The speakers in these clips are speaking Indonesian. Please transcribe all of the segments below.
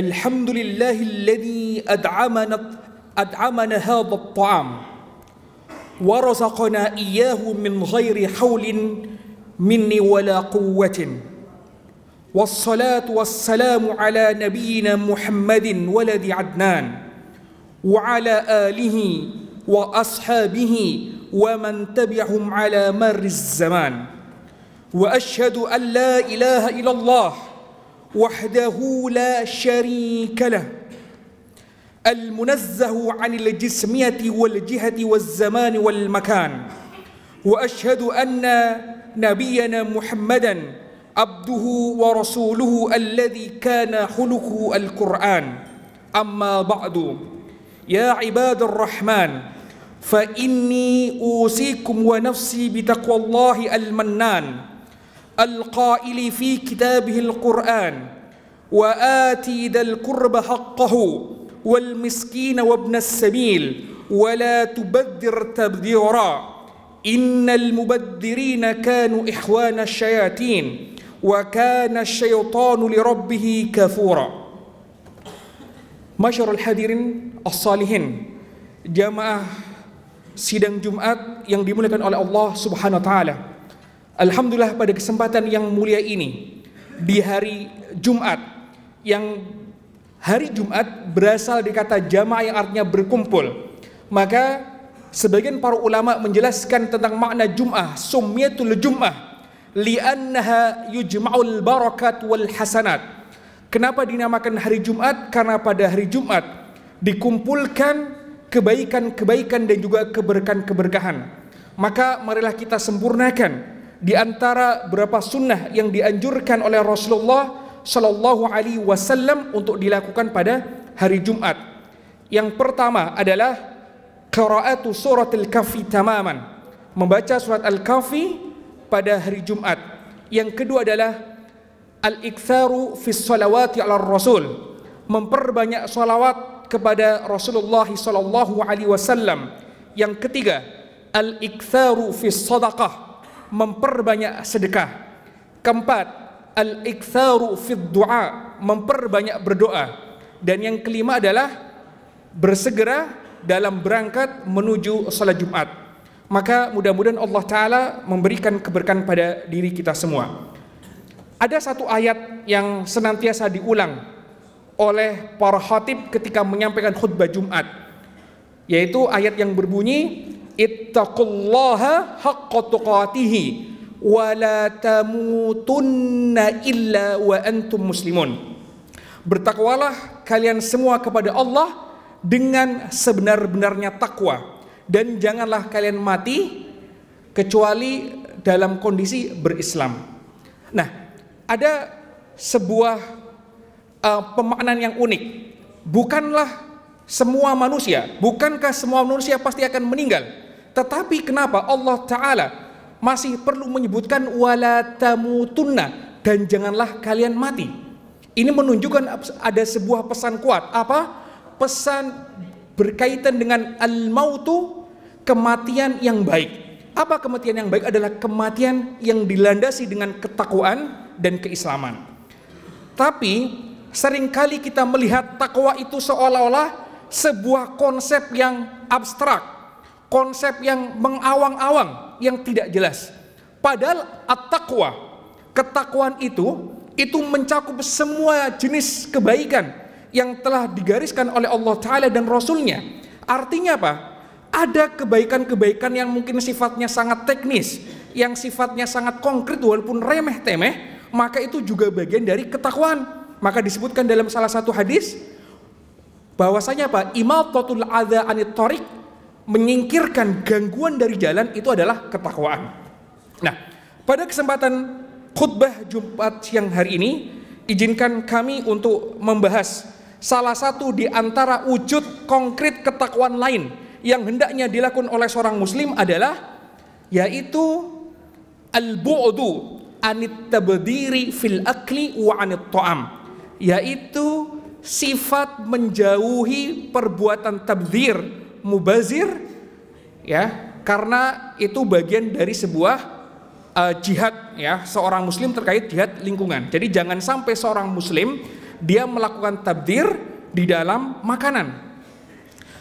الحمد لله الذي أدعمنا أدعمنا هذا الطعام ورزقنا إياه من غير حول مني ولا قوة والصلاة والسلام على نبينا محمد ولد عدنان وعلى آله وأصحابه ومن تبعهم على مر الزمان وأشهد أن لا إله إلا الله وحده لا شريك له المنزه عن الجسمية والجهة والزمان والمكان وأشهد أن نبينا محمدًا عبده ورسوله الذي كان خلقه القرآن أما بعد يا عباد الرحمن فإني أوصيكم ونفسي بتقوى الله المنان القائل في كتابه القرآن وآتي ذا القرب حقه والمسكين وابن السبيل ولا تبذر تبذيرا إن المبذرين كانوا إخوان الشياطين وكان الشيطان لربه كفورا مشر hadirin الصالحين جماعة سيدان sidang yang dimuliakan oleh Allah subhanahu wa ta'ala Alhamdulillah pada kesempatan yang mulia ini di hari Jumat yang hari Jumat berasal dari kata jamaah yang artinya berkumpul. Maka sebagian para ulama menjelaskan tentang makna Jum'ah, summiyatul Jum'ah li'annaha yujma'ul barakat wal hasanat. Kenapa dinamakan hari Jumat? Karena pada hari Jumat dikumpulkan kebaikan-kebaikan dan juga keberkahan-keberkahan. Maka marilah kita sempurnakan di antara berapa sunnah yang dianjurkan oleh Rasulullah Shallallahu Alaihi Wasallam untuk dilakukan pada hari Jumat. Yang pertama adalah qiraatu surat al-kafi tamaman, membaca surat al-kafi pada hari Jumat. Yang kedua adalah al-iktharu fi salawati ala rasul, memperbanyak salawat kepada Rasulullah Shallallahu Alaihi Wasallam. Yang ketiga al-iktharu fi sadaqah memperbanyak sedekah. Keempat, al-iktharu fid du'a, memperbanyak berdoa. Dan yang kelima adalah bersegera dalam berangkat menuju salat Jumat. Maka mudah-mudahan Allah taala memberikan keberkahan pada diri kita semua. Ada satu ayat yang senantiasa diulang oleh para khatib ketika menyampaikan khutbah Jumat yaitu ayat yang berbunyi ittaqullaha haqqa tuqatih wa la tamutunna illa wa antum muslimun. Bertakwalah kalian semua kepada Allah dengan sebenar-benarnya takwa dan janganlah kalian mati kecuali dalam kondisi berislam. Nah, ada sebuah uh, pemaknaan yang unik. Bukanlah semua manusia, bukankah semua manusia pasti akan meninggal? Tetapi kenapa Allah Ta'ala masih perlu menyebutkan wala tamutunna dan janganlah kalian mati. Ini menunjukkan ada sebuah pesan kuat. Apa? Pesan berkaitan dengan al-mautu kematian yang baik. Apa kematian yang baik adalah kematian yang dilandasi dengan ketakwaan dan keislaman. Tapi seringkali kita melihat takwa itu seolah-olah sebuah konsep yang abstrak konsep yang mengawang-awang, yang tidak jelas. Padahal at-taqwa, ketakwaan itu itu mencakup semua jenis kebaikan yang telah digariskan oleh Allah Ta'ala dan Rasulnya. Artinya apa? Ada kebaikan-kebaikan yang mungkin sifatnya sangat teknis, yang sifatnya sangat konkret walaupun remeh-temeh, maka itu juga bagian dari ketakwaan. Maka disebutkan dalam salah satu hadis, bahwasanya apa? totul adha anit menyingkirkan gangguan dari jalan itu adalah ketakwaan. Nah, pada kesempatan khutbah Jumat siang hari ini, izinkan kami untuk membahas salah satu di antara wujud konkret ketakwaan lain yang hendaknya dilakukan oleh seorang muslim adalah yaitu al-bu'du anit tabdiri fil akli wa anit ta'am yaitu sifat menjauhi perbuatan tabdir mubazir ya karena itu bagian dari sebuah uh, jihad ya seorang muslim terkait jihad lingkungan. Jadi jangan sampai seorang muslim dia melakukan tabdir di dalam makanan.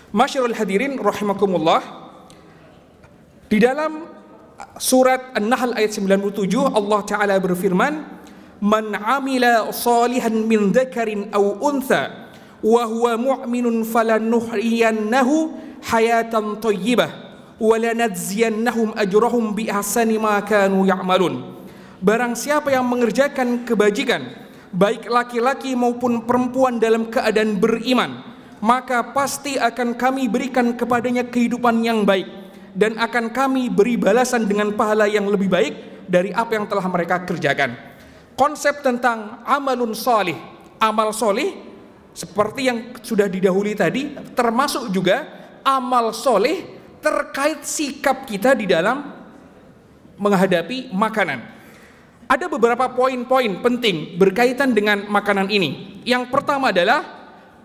Masyarul hadirin rahimakumullah di dalam surat An-Nahl ayat 97 Allah taala berfirman man amila salihan min dzakarin aw untha wa huwa mu'minun falanuhyiyannahu hayatan thayyibah wa lanajziyannahum ajrahum bi ahsani ma kanu ya'malun. Barang siapa yang mengerjakan kebajikan baik laki-laki maupun perempuan dalam keadaan beriman, maka pasti akan kami berikan kepadanya kehidupan yang baik dan akan kami beri balasan dengan pahala yang lebih baik dari apa yang telah mereka kerjakan. Konsep tentang amalun solih, amal solih seperti yang sudah didahului tadi, termasuk juga amal soleh terkait sikap kita di dalam menghadapi makanan. Ada beberapa poin-poin penting berkaitan dengan makanan ini. Yang pertama adalah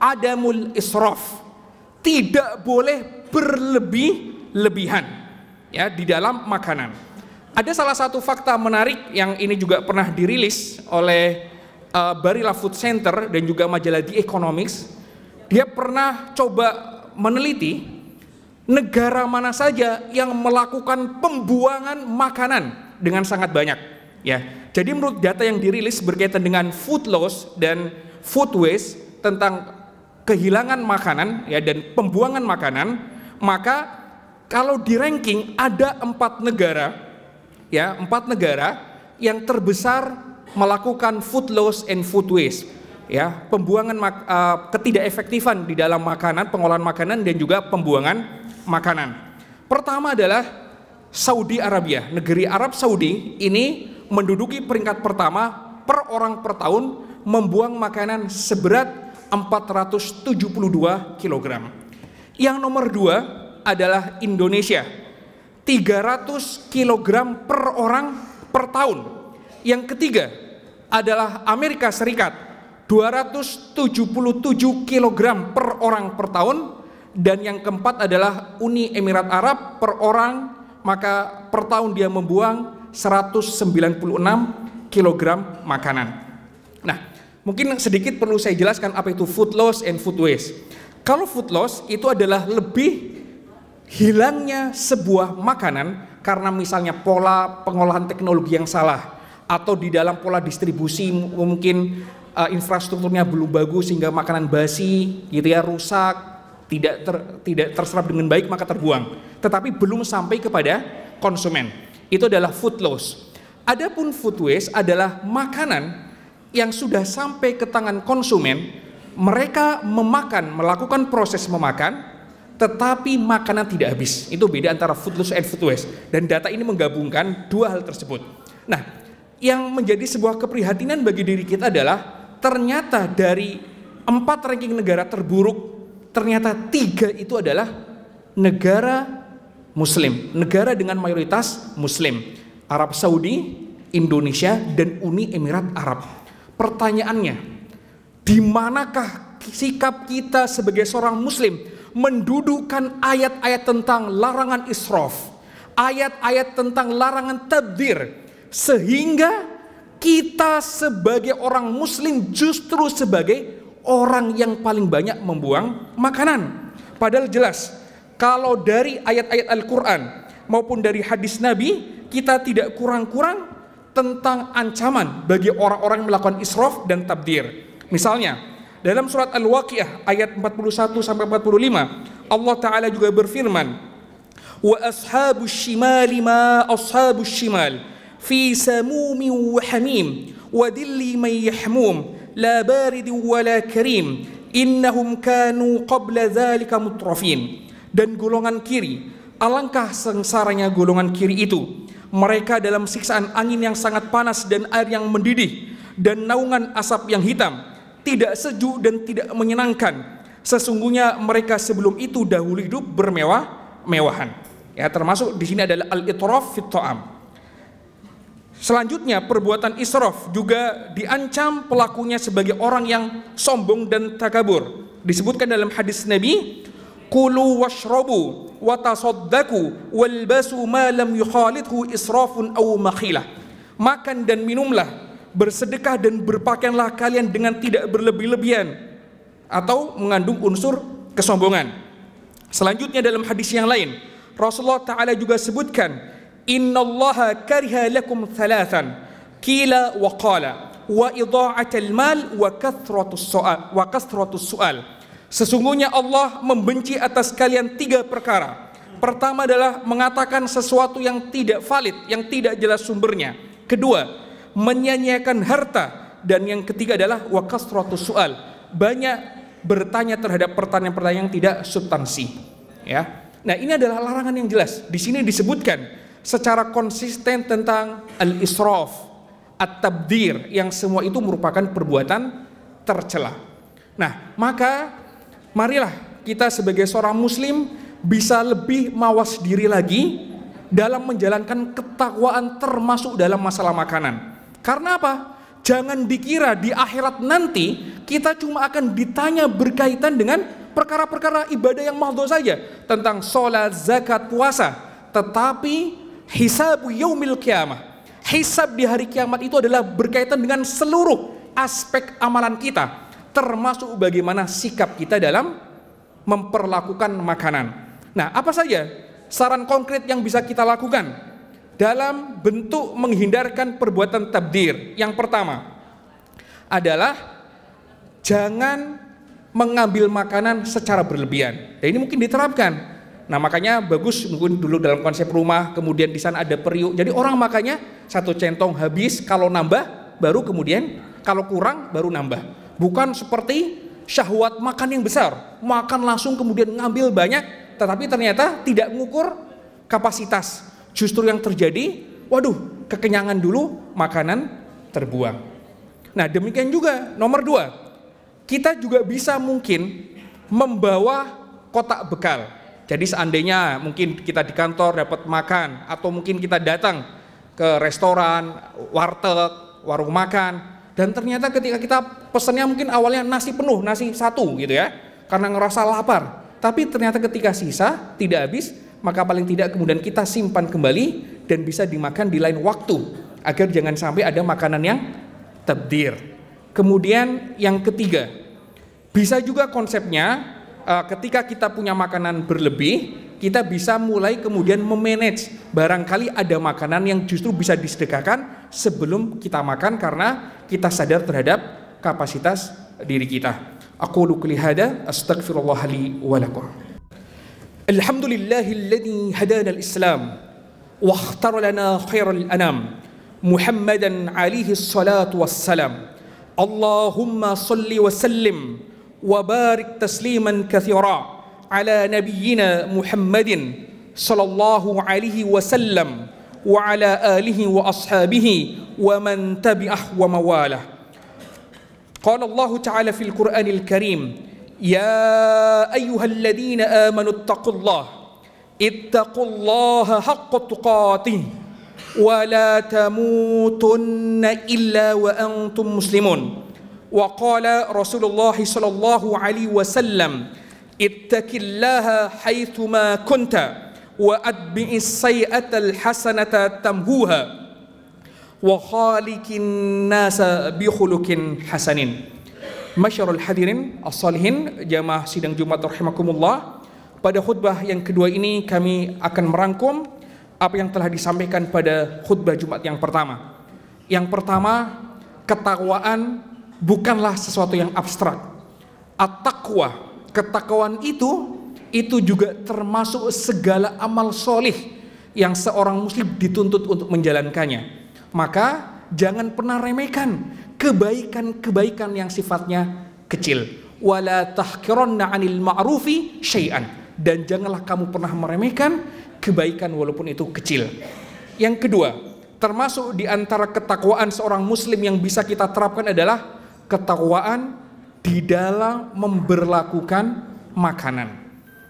adamul israf. Tidak boleh berlebih-lebihan ya di dalam makanan. Ada salah satu fakta menarik yang ini juga pernah dirilis oleh uh, Barilla Food Center dan juga majalah The Economics. Dia pernah coba meneliti negara mana saja yang melakukan pembuangan makanan dengan sangat banyak ya. Jadi menurut data yang dirilis berkaitan dengan food loss dan food waste tentang kehilangan makanan ya dan pembuangan makanan, maka kalau di ranking ada empat negara ya, empat negara yang terbesar melakukan food loss and food waste ya, pembuangan uh, ketidakefektifan di dalam makanan, pengolahan makanan dan juga pembuangan makanan. Pertama adalah Saudi Arabia, negeri Arab Saudi ini menduduki peringkat pertama per orang per tahun membuang makanan seberat 472 kg. Yang nomor dua adalah Indonesia, 300 kg per orang per tahun. Yang ketiga adalah Amerika Serikat, 277 kg per orang per tahun dan yang keempat adalah Uni Emirat Arab per orang maka per tahun dia membuang 196 kg makanan. Nah, mungkin sedikit perlu saya jelaskan apa itu food loss and food waste. Kalau food loss itu adalah lebih hilangnya sebuah makanan karena misalnya pola pengolahan teknologi yang salah atau di dalam pola distribusi mungkin uh, infrastrukturnya belum bagus sehingga makanan basi gitu ya rusak tidak ter, tidak terserap dengan baik maka terbuang tetapi belum sampai kepada konsumen itu adalah food loss adapun food waste adalah makanan yang sudah sampai ke tangan konsumen mereka memakan melakukan proses memakan tetapi makanan tidak habis itu beda antara food loss and food waste dan data ini menggabungkan dua hal tersebut nah yang menjadi sebuah keprihatinan bagi diri kita adalah ternyata dari empat ranking negara terburuk, ternyata tiga itu adalah negara Muslim, negara dengan mayoritas Muslim, Arab Saudi, Indonesia, dan Uni Emirat Arab. Pertanyaannya, di manakah sikap kita sebagai seorang Muslim mendudukan ayat-ayat tentang larangan israf, ayat-ayat tentang larangan tabdir, sehingga kita sebagai orang muslim justru sebagai orang yang paling banyak membuang makanan. Padahal jelas, kalau dari ayat-ayat Al-Quran maupun dari hadis Nabi, kita tidak kurang-kurang tentang ancaman bagi orang-orang yang melakukan israf dan tabdir. Misalnya, dalam surat Al-Waqiah ayat 41 sampai 45, Allah taala juga berfirman, "Wa ashabus shimali ma ashabus في سموم وحميم وذل من يحموم لا بارد ولا كريم innahum kanu qabla ذلك mutrafin dan golongan kiri alangkah sengsaranya golongan kiri itu mereka dalam siksaan angin yang sangat panas dan air yang mendidih dan naungan asap yang hitam tidak sejuk dan tidak menyenangkan sesungguhnya mereka sebelum itu dahulu hidup bermewah mewahan ya termasuk di sini adalah al-itraf fit Selanjutnya perbuatan israf juga diancam pelakunya sebagai orang yang sombong dan takabur. Disebutkan dalam hadis Nabi, "Kulu washrabu wa tasaddaku walbasu ma lam yukhalithu israfun aw makhilah." Makan dan minumlah, bersedekah dan berpakaianlah kalian dengan tidak berlebih-lebihan atau mengandung unsur kesombongan. Selanjutnya dalam hadis yang lain, Rasulullah taala juga sebutkan, thalathan Kila wa qala Wa idha'atil وقال وإضاعة المال وكثرة السؤال kathratus السؤال Sesungguhnya Allah membenci atas kalian tiga perkara. Pertama adalah mengatakan sesuatu yang tidak valid, yang tidak jelas sumbernya. Kedua, menyanyiakan harta. Dan yang ketiga adalah wakasrotus soal, banyak bertanya terhadap pertanyaan-pertanyaan yang tidak substansi. Ya, nah ini adalah larangan yang jelas. Di sini disebutkan secara konsisten tentang al-israf, at-tabdir yang semua itu merupakan perbuatan tercela. Nah, maka marilah kita sebagai seorang muslim bisa lebih mawas diri lagi dalam menjalankan ketakwaan termasuk dalam masalah makanan. Karena apa? Jangan dikira di akhirat nanti kita cuma akan ditanya berkaitan dengan perkara-perkara ibadah yang mahdoh saja tentang sholat, zakat, puasa. Tetapi hisabu yaumil kiamah. Hisab di hari kiamat itu adalah berkaitan dengan seluruh aspek amalan kita, termasuk bagaimana sikap kita dalam memperlakukan makanan. Nah, apa saja saran konkret yang bisa kita lakukan dalam bentuk menghindarkan perbuatan tabdir? Yang pertama adalah jangan mengambil makanan secara berlebihan. Dan ini mungkin diterapkan Nah makanya bagus mungkin dulu dalam konsep rumah, kemudian di sana ada periuk. Jadi orang makanya satu centong habis, kalau nambah baru kemudian, kalau kurang baru nambah. Bukan seperti syahwat makan yang besar, makan langsung kemudian ngambil banyak, tetapi ternyata tidak mengukur kapasitas. Justru yang terjadi, waduh kekenyangan dulu makanan terbuang. Nah demikian juga nomor dua, kita juga bisa mungkin membawa kotak bekal jadi seandainya mungkin kita di kantor dapat makan atau mungkin kita datang ke restoran, warteg, warung makan dan ternyata ketika kita pesennya mungkin awalnya nasi penuh, nasi satu gitu ya karena ngerasa lapar. Tapi ternyata ketika sisa tidak habis, maka paling tidak kemudian kita simpan kembali dan bisa dimakan di lain waktu agar jangan sampai ada makanan yang tabdir. Kemudian yang ketiga, bisa juga konsepnya Eh, ketika kita punya makanan berlebih, kita bisa mulai kemudian memanage barangkali ada makanan yang justru bisa disedekahkan sebelum kita makan karena kita sadar terhadap kapasitas diri kita. Aku quli hada astagfirullahali walakum. hadana al-Islam wa akhtar lana khairul anam Muhammadan alihi salatu wassalam. Allahumma salli wa sallim وبارك تسليما كثيرا على نبينا محمد صلى الله عليه وسلم وعلى آله وأصحابه ومن تبعه ومواله قال الله تعالى في القرآن الكريم يا أيها الذين آمنوا اتقوا الله اتقوا الله حق تقاته ولا تموتن إلا وأنتم مسلمون وقال رسول الله صلى الله عليه وسلم اتق الله حيثما كنت وأتبع السيئة الحسنة تمهوها وخالق الناس بخلق حسن مشر hadirin as جماعة jamaah sidang رحمكم الله Pada khutbah yang kedua ini kami akan merangkum apa yang telah disampaikan pada khutbah Jumat yang pertama. Yang pertama, ketakwaan bukanlah sesuatu yang abstrak. At-taqwa, ketakwaan itu itu juga termasuk segala amal solih yang seorang muslim dituntut untuk menjalankannya. Maka jangan pernah remehkan kebaikan-kebaikan yang sifatnya kecil. Wala 'anil ma'rufi syai'an. Dan janganlah kamu pernah meremehkan kebaikan walaupun itu kecil. Yang kedua, termasuk di antara ketakwaan seorang muslim yang bisa kita terapkan adalah ketakwaan di dalam memberlakukan makanan.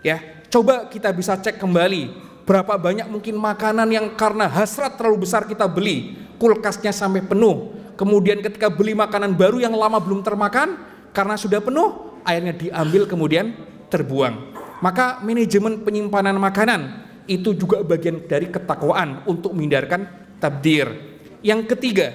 Ya, coba kita bisa cek kembali berapa banyak mungkin makanan yang karena hasrat terlalu besar kita beli, kulkasnya sampai penuh. Kemudian ketika beli makanan baru yang lama belum termakan karena sudah penuh, airnya diambil kemudian terbuang. Maka manajemen penyimpanan makanan itu juga bagian dari ketakwaan untuk menghindarkan tabdir. Yang ketiga,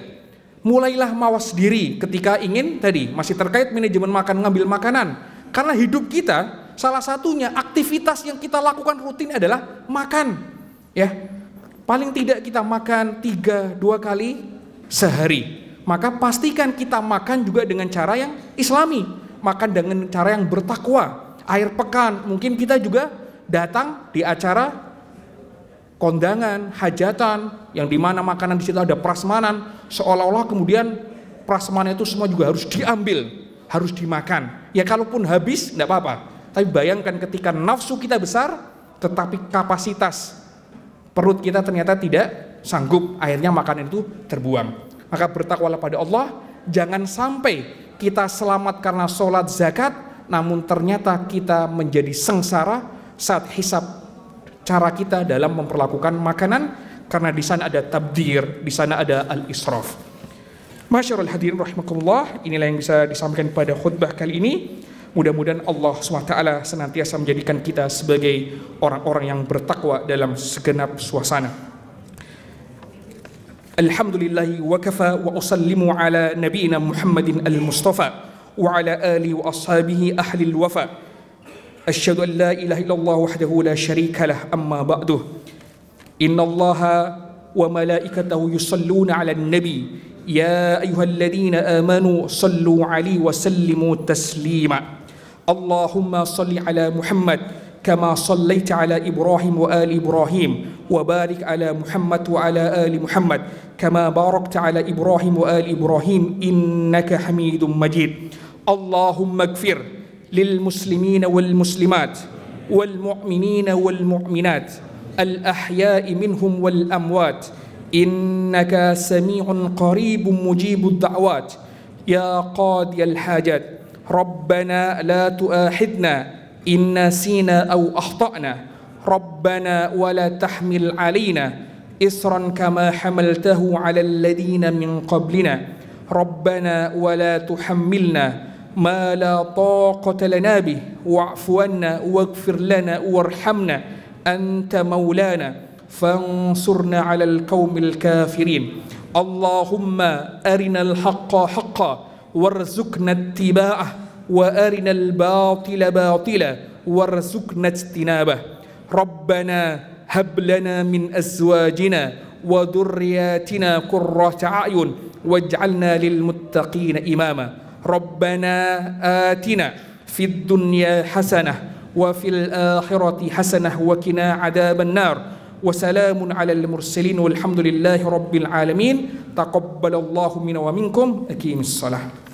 mulailah mawas diri ketika ingin tadi masih terkait manajemen makan ngambil makanan. Karena hidup kita salah satunya aktivitas yang kita lakukan rutin adalah makan. Ya. Paling tidak kita makan tiga dua kali sehari. Maka pastikan kita makan juga dengan cara yang islami, makan dengan cara yang bertakwa. Air pekan mungkin kita juga datang di acara kondangan, hajatan, yang dimana makanan di situ ada prasmanan, seolah-olah kemudian prasmanan itu semua juga harus diambil, harus dimakan. Ya kalaupun habis, tidak apa-apa. Tapi bayangkan ketika nafsu kita besar, tetapi kapasitas perut kita ternyata tidak sanggup, akhirnya makanan itu terbuang. Maka bertakwalah pada Allah, jangan sampai kita selamat karena sholat zakat, namun ternyata kita menjadi sengsara saat hisap cara kita dalam memperlakukan makanan karena di sana ada tabdir, di sana ada al-israf. Masyarul hadirin rahimakumullah, inilah yang bisa disampaikan pada khutbah kali ini. Mudah-mudahan Allah SWT senantiasa menjadikan kita sebagai orang-orang yang bertakwa dalam segenap suasana. Alhamdulillahi wa kafa wa usallimu ala Nabiina Muhammadin al-Mustafa wa ala ali wa ashabihi ahli al wafa' أشهد أن لا إله إلا الله وحده لا شريك له أما بعده إن الله وملائكته يصلون على النبي يا أيها الذين آمنوا صلوا عليه وسلموا تسليما اللهم صل على محمد كما صليت على إبراهيم وآل إبراهيم وبارك على محمد وعلى آل محمد كما باركت على إبراهيم وآل إبراهيم إنك حميد مجيد اللهم اغفر للمسلمين والمسلمات والمؤمنين والمؤمنات الأحياء منهم والأموات إنك سميع قريب مجيب الدعوات يا قاضي الحاجات ربنا لا تؤاخذنا إن نسينا أو أخطأنا ربنا ولا تحمل علينا إصرا كما حملته على الذين من قبلنا ربنا ولا تحملنا ما لا طاقة لنا به واعف عنا واغفر لنا وارحمنا أنت مولانا فانصرنا على القوم الكافرين اللهم أرنا الحق حقا وارزقنا اتباعه وأرنا الباطل باطلا وارزقنا اجتنابه ربنا هب لنا من أزواجنا وذرياتنا قرة أعين واجعلنا للمتقين إماما ربنا آتنا في الدنيا حسنة وفي الآخرة حسنة وقنا عذاب النار وسلام على المرسلين والحمد لله رب العالمين تقبل الله منا ومنكم أكيم الصلاة